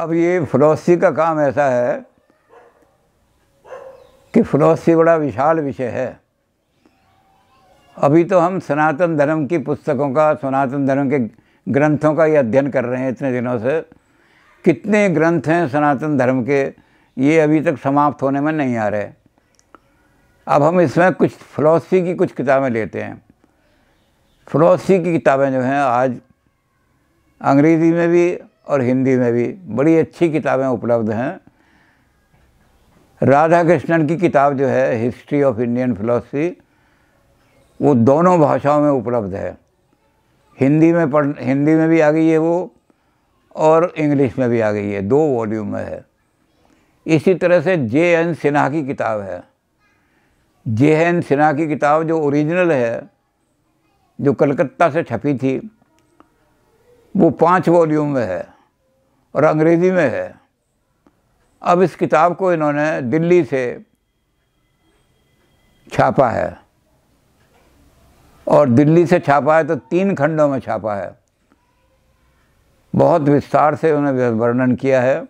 अब ये फरोसी का काम ऐसा है कि फरोसी बड़ा विशाल विषय है अभी तो हम सनातन धर्म की पुस्तकों का सनातन धर्म के ग्रंथों का ये अध्ययन कर रहे हैं इतने दिनों से कितने ग्रंथ हैं सनातन धर्म के ये अभी तक समाप्त होने में नहीं आ रहे अब हम इसमें कुछ फिलोसफी की कुछ किताबें लेते हैं फिलोसफी की किताबें जो हैं आज अंग्रेज़ी में भी और हिंदी में भी बड़ी अच्छी किताबें उपलब्ध हैं राधा कृष्णन की किताब जो है हिस्ट्री ऑफ इंडियन फिलोसफी वो दोनों भाषाओं में उपलब्ध है हिंदी में पढ़ हिंदी में भी आ गई है वो और इंग्लिश में भी आ गई है दो वॉल्यूम में है इसी तरह से जे एन सिन्हा की किताब है जे एन सिन्हा की किताब जो ओरिजिनल है जो कलकत्ता से छपी थी वो पांच वॉल्यूम में है और अंग्रेज़ी में है अब इस किताब को इन्होंने दिल्ली से छापा है और दिल्ली से छापा है तो तीन खंडों में छापा है बहुत विस्तार से उन्होंने वर्णन किया है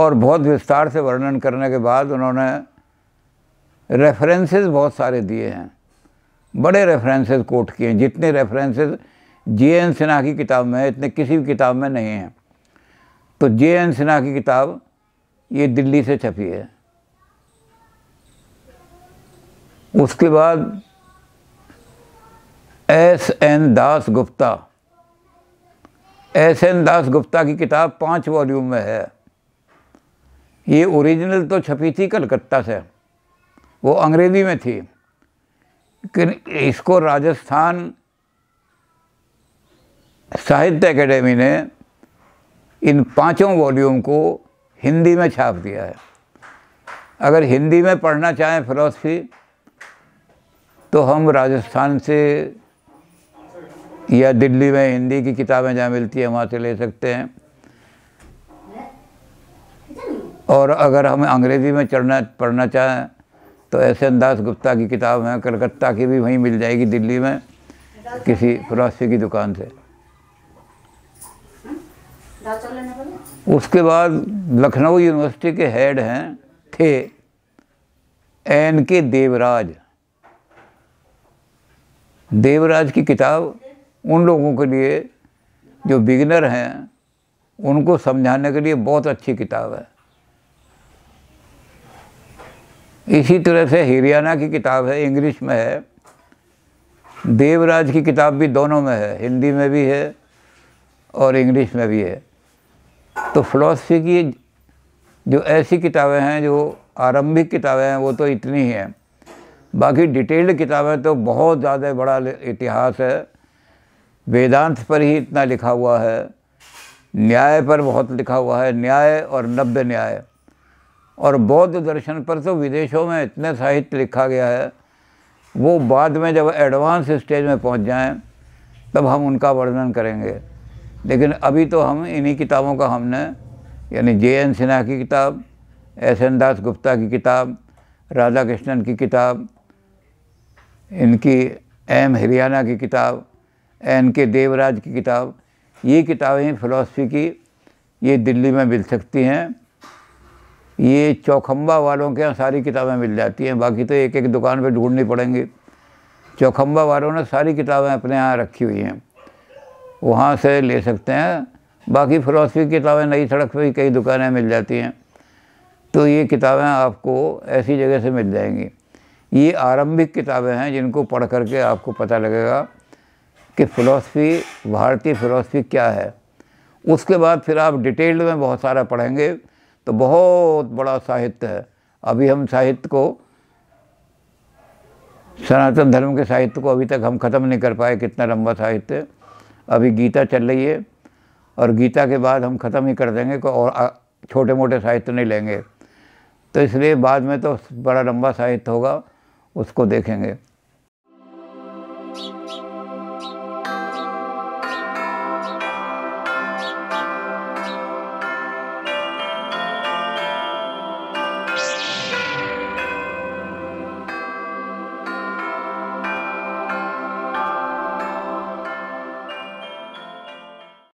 और बहुत विस्तार से वर्णन करने के बाद उन्होंने रेफरेंसेस बहुत सारे दिए हैं बड़े रेफरेंसेस कोट किए हैं जितने रेफरेंसेस जे एन सिन्हा की किताब में है इतने किसी भी किताब में नहीं हैं तो जे एन सिन्हा की किताब ये दिल्ली से छपी है उसके बाद S N Das Gupta S N Das Gupta की किताब पांच वॉल्यूम में है ये ओरिजिनल तो छपी थी कलकत्ता से वो अंग्रेज़ी में थी कि इसको राजस्थान साहित्य एकेडमी ने इन पांचों वॉल्यूम को हिंदी में छाप दिया है अगर हिंदी में पढ़ना चाहें फिलोसफी तो हम राजस्थान से या दिल्ली में हिंदी की किताबें जहाँ मिलती हैं वहाँ से ले सकते हैं और अगर हम अंग्रेज़ी में चढ़ना पढ़ना चाहें तो ऐसे अंदाज गुप्ता की किताब है कलकत्ता की भी वहीं मिल जाएगी दिल्ली में किसी फिलासफ़ी की दुकान से उसके बाद लखनऊ यूनिवर्सिटी के हेड हैं थे एन के देवराज देवराज की किताब उन लोगों के लिए जो बिगनर हैं उनको समझाने के लिए बहुत अच्छी किताब है इसी तरह से हरियाणा की किताब है इंग्लिश में है देवराज की किताब भी दोनों में है हिंदी में भी है और इंग्लिश में भी है तो फ़िलासफ़ी की जो ऐसी किताबें हैं जो आरंभिक किताबें हैं वो तो इतनी ही हैं बाकी डिटेल्ड किताबें तो बहुत ज़्यादा बड़ा इतिहास है वेदांत पर ही इतना लिखा हुआ है न्याय पर बहुत लिखा हुआ है न्याय और नव्य न्याय और बौद्ध दर्शन पर तो विदेशों में इतने साहित्य लिखा गया है वो बाद में जब एडवांस स्टेज में पहुंच जाएं तब हम उनका वर्णन करेंगे लेकिन अभी तो हम इन्हीं किताबों का हमने यानी जे एन सिन्हा की किताब एस एन दास गुप्ता की किताब राधा कृष्णन की किताब इनकी एम हरियाणा की किताब एन के देवराज की किताब ये किताबें फ़िलासफ़ी की ये दिल्ली में मिल सकती हैं ये चौखम्बा वालों के यहाँ सारी किताबें मिल जाती हैं बाकी तो एक एक दुकान पर ढूंढनी पड़ेंगी चौखम्बा वालों ने सारी किताबें अपने यहाँ रखी हुई हैं वहाँ से ले सकते हैं बाकी फ़िलासफ़ी किताबें नई सड़क पर भी कई दुकानें मिल जाती हैं तो ये किताबें आपको ऐसी जगह से मिल जाएंगी ये आरंभिक किताबें हैं जिनको पढ़ करके आपको पता लगेगा कि फ़िलासफ़ी भारतीय फ़िलासफ़ी क्या है उसके बाद फिर आप डिटेल्ड में बहुत सारा पढ़ेंगे तो बहुत बड़ा साहित्य है अभी हम साहित्य को सनातन धर्म के साहित्य को अभी तक हम ख़त्म नहीं कर पाए कितना लंबा साहित्य अभी गीता चल रही है और गीता के बाद हम ख़त्म ही कर देंगे को और छोटे मोटे साहित्य नहीं लेंगे तो इसलिए बाद में तो बड़ा लंबा साहित्य होगा उसको देखेंगे